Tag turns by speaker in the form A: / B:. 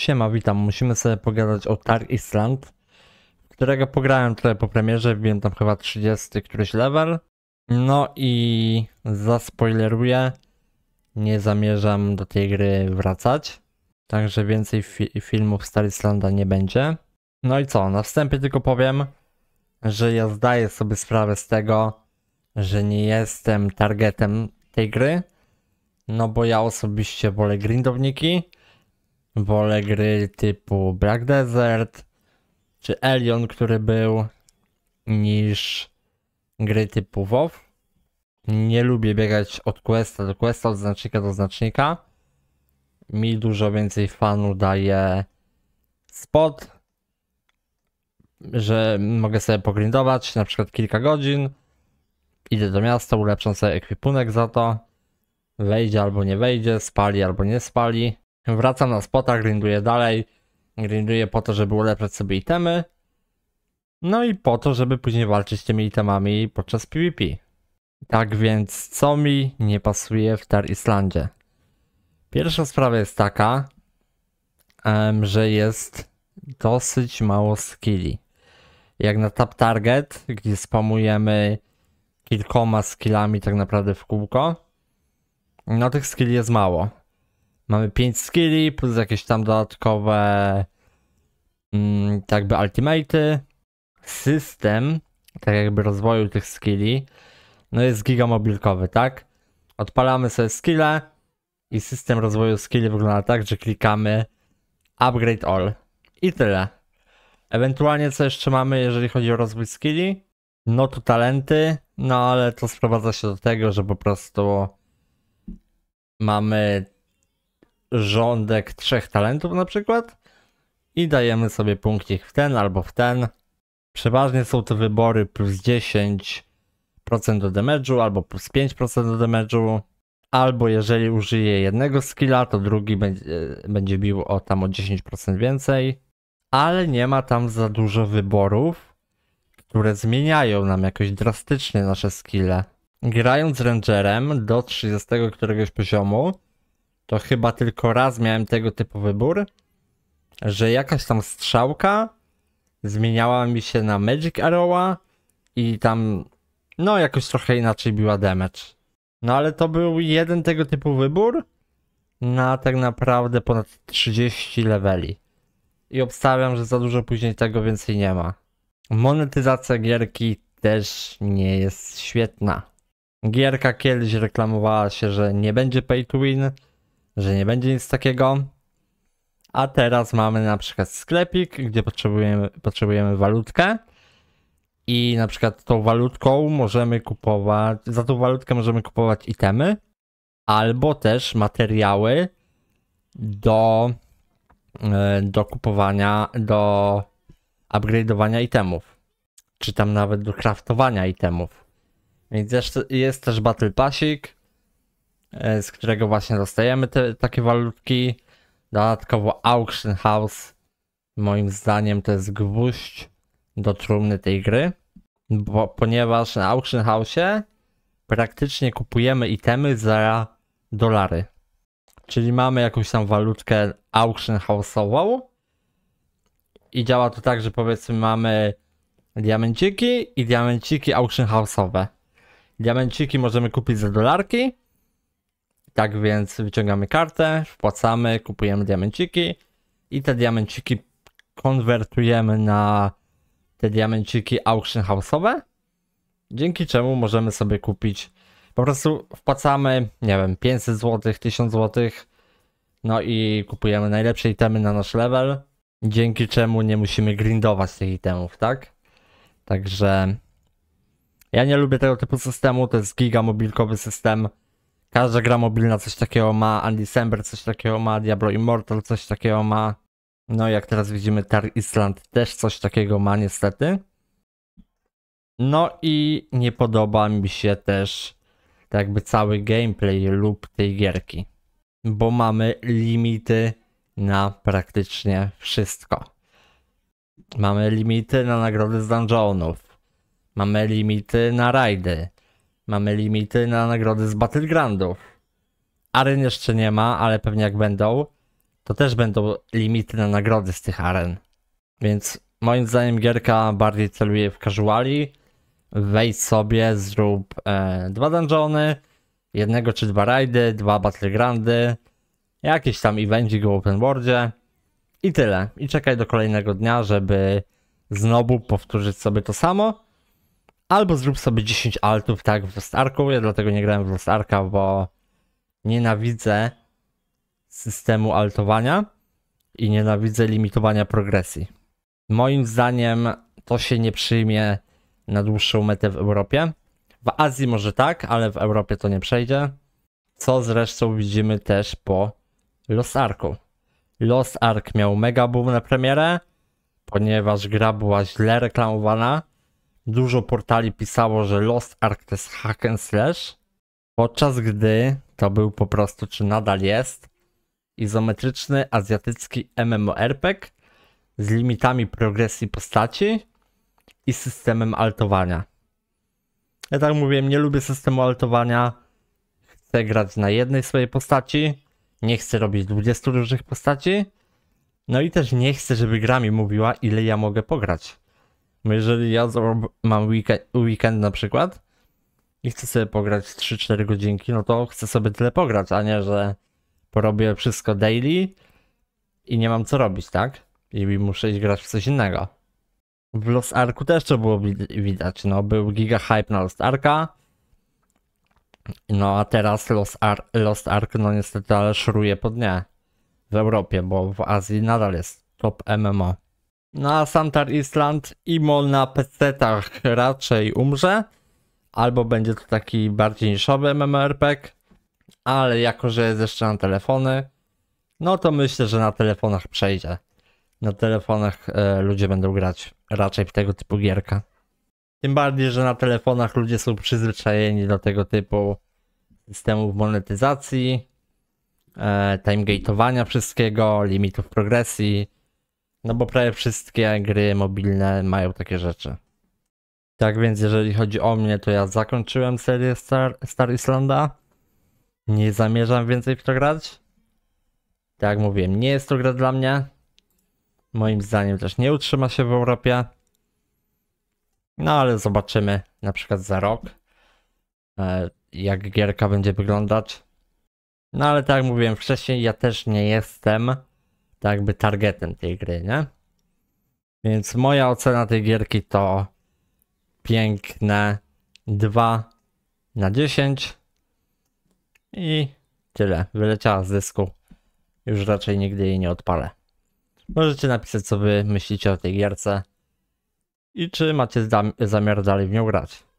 A: Siema, witam. Musimy sobie pogadać o Tar Island, którego pograłem tutaj po premierze, wbiłem tam chyba 30 któryś level. No i zaspoileruję, nie zamierzam do tej gry wracać, także więcej fi filmów z Tar Islanda nie będzie. No i co, na wstępie tylko powiem, że ja zdaję sobie sprawę z tego, że nie jestem targetem tej gry, no bo ja osobiście wolę grindowniki, Wolę gry typu Black Desert czy Elion, który był, niż gry typu WoW. Nie lubię biegać od questa do questa, od znacznika do znacznika. Mi dużo więcej fanu daje spot, że mogę sobie pogrindować na przykład kilka godzin. Idę do miasta, ulepszam sobie ekwipunek za to. Wejdzie albo nie wejdzie, spali albo nie spali. Wracam na spota, grinduję dalej. Grinduję po to, żeby ulepszać sobie itemy. No i po to, żeby później walczyć z tymi itemami podczas PvP. Tak więc, co mi nie pasuje w Tar Islandzie? Pierwsza sprawa jest taka, że jest dosyć mało skilli. Jak na Tap Target, gdzie spamujemy kilkoma skillami tak naprawdę w kółko, no tych skilli jest mało. Mamy 5 skilli plus jakieś tam dodatkowe mm, tak jakby ultimate System tak jakby rozwoju tych skilli no jest gigamobilkowy, tak? Odpalamy sobie skille i system rozwoju skilli wygląda tak, że klikamy upgrade all i tyle. Ewentualnie co jeszcze mamy, jeżeli chodzi o rozwój skilli? No to talenty, no ale to sprowadza się do tego, że po prostu mamy rządek trzech talentów na przykład i dajemy sobie punkcik w ten albo w ten. Przeważnie są to wybory plus 10% do damage'u albo plus 5% do damage'u. Albo jeżeli użyje jednego skilla, to drugi będzie, bił o tam o 10% więcej. Ale nie ma tam za dużo wyborów, które zmieniają nam jakoś drastycznie nasze skille. Grając rangerem do 30 któregoś poziomu, to chyba tylko raz miałem tego typu wybór, że jakaś tam strzałka zmieniała mi się na Magic Arrowa i tam, no jakoś trochę inaczej biła damage. No ale to był jeden tego typu wybór na tak naprawdę ponad 30 leveli. I obstawiam, że za dużo później tego więcej nie ma. Monetyzacja gierki też nie jest świetna. Gierka kiedyś reklamowała się, że nie będzie pay to win, że nie będzie nic takiego. A teraz mamy na przykład sklepik, gdzie potrzebujemy, potrzebujemy walutkę. I na przykład tą walutką możemy kupować, za tą walutkę możemy kupować itemy, albo też materiały do, e, do kupowania, do upgrade'owania itemów. Czy tam nawet do craftowania itemów. Więc jest, jest też Battle Passik, E, z którego właśnie dostajemy te, takie walutki. Dodatkowo Auction House, moim zdaniem, to jest gwóźdź do trumny tej gry, bo, ponieważ na Auction House praktycznie kupujemy itemy za dolary. Czyli mamy jakąś tam walutkę auction house'ową i działa to tak, że powiedzmy mamy diamenciki i diamenciki auction house'owe. Diamenciki możemy kupić za dolarki, tak więc wyciągamy kartę, wpłacamy, kupujemy diamenciki i te diamenciki konwertujemy na te diamenciki auction house'owe, dzięki czemu możemy sobie kupić, po prostu wpłacamy, nie wiem, 500 zł, 1000 zł, no i kupujemy najlepsze itemy na nasz level, dzięki czemu nie musimy grindować tych itemów, tak? Także ja nie lubię tego typu systemu, to jest gigamobilkowy system, Każda gra mobilna coś takiego ma, Undecember coś takiego ma, Diablo Immortal coś takiego ma. No jak teraz widzimy, Tar Island też coś takiego ma niestety. No i nie podoba mi się też tak jakby cały gameplay lub tej gierki, bo mamy limity na praktycznie wszystko. Mamy limity na nagrody z dungeonów, mamy limity na rajdy, Mamy limity na nagrody z Battlegroundów. Aren jeszcze nie ma, ale pewnie jak będą, to też będą limity na nagrody z tych aren. Więc moim zdaniem gierka bardziej celuje w casuali. Wejdź sobie, zrób e, dwa dungeony, jednego czy dwa rajdy, dwa Battlegroundy, jakieś tam evencik w open worldzie i tyle. I czekaj do kolejnego dnia, żeby znowu powtórzyć sobie to samo Albo zrób sobie 10 altów, tak, w Lost Arku. Ja dlatego nie grałem w Lost Arka, bo nienawidzę systemu altowania i nienawidzę limitowania progresji. Moim zdaniem to się nie przyjmie na dłuższą metę w Europie. W Azji może tak, ale w Europie to nie przejdzie. Co zresztą widzimy też po Lost Arku. Lost Ark miał mega boom na premierę, ponieważ gra była źle reklamowana dużo portali pisało, że Lost Ark to jest hack and slash, podczas gdy to był po prostu, czy nadal jest, izometryczny azjatycki MMORPG e z limitami progresji postaci i systemem altowania. Ja tak mówiłem, nie lubię systemu altowania. Chcę grać na jednej swojej postaci. Nie chcę robić 20 różnych postaci. No i też nie chcę, żeby gra mi mówiła, ile ja mogę pograć. Jeżeli ja mam weekend, weekend na przykład i chcę sobie pograć 3-4 godzinki, no to chcę sobie tyle pograć, a nie, że porobię wszystko daily i nie mam co robić, tak? I muszę iść grać w coś innego. W Lost Arku też to było widać, no był giga hype na Lost Arka, no a teraz Lost, Ar Lost Ark no niestety ale szruje po dnie w Europie, bo w Azji nadal jest top MMO. Na Santar Island i mol na PC-tach raczej umrze, albo będzie to taki bardziej niszowy MMORPG, ale jako, że jest jeszcze na telefony, no to myślę, że na telefonach przejdzie. Na telefonach e, ludzie będą grać raczej w tego typu gierka. Tym bardziej, że na telefonach ludzie są przyzwyczajeni do tego typu systemów monetyzacji, e, wszystkiego, limitów progresji, no bo prawie wszystkie gry mobilne mają takie rzeczy. Tak więc jeżeli chodzi o mnie, to ja zakończyłem serię Star, Star Islanda. Nie zamierzam więcej w to grać. Tak jak mówiłem, nie jest to gra dla mnie. Moim zdaniem też nie utrzyma się w Europie. No ale zobaczymy na przykład za rok, e, jak gierka będzie wyglądać. No ale tak jak mówiłem wcześniej, ja też nie jestem tak jakby targetem tej gry, nie? Więc moja ocena tej gierki to piękne 2 na 10 i tyle. Wyleciała z dysku. Już raczej nigdy jej nie odpalę. Możecie napisać co wy myślicie o tej gierce i czy macie zamiar dalej w nią grać.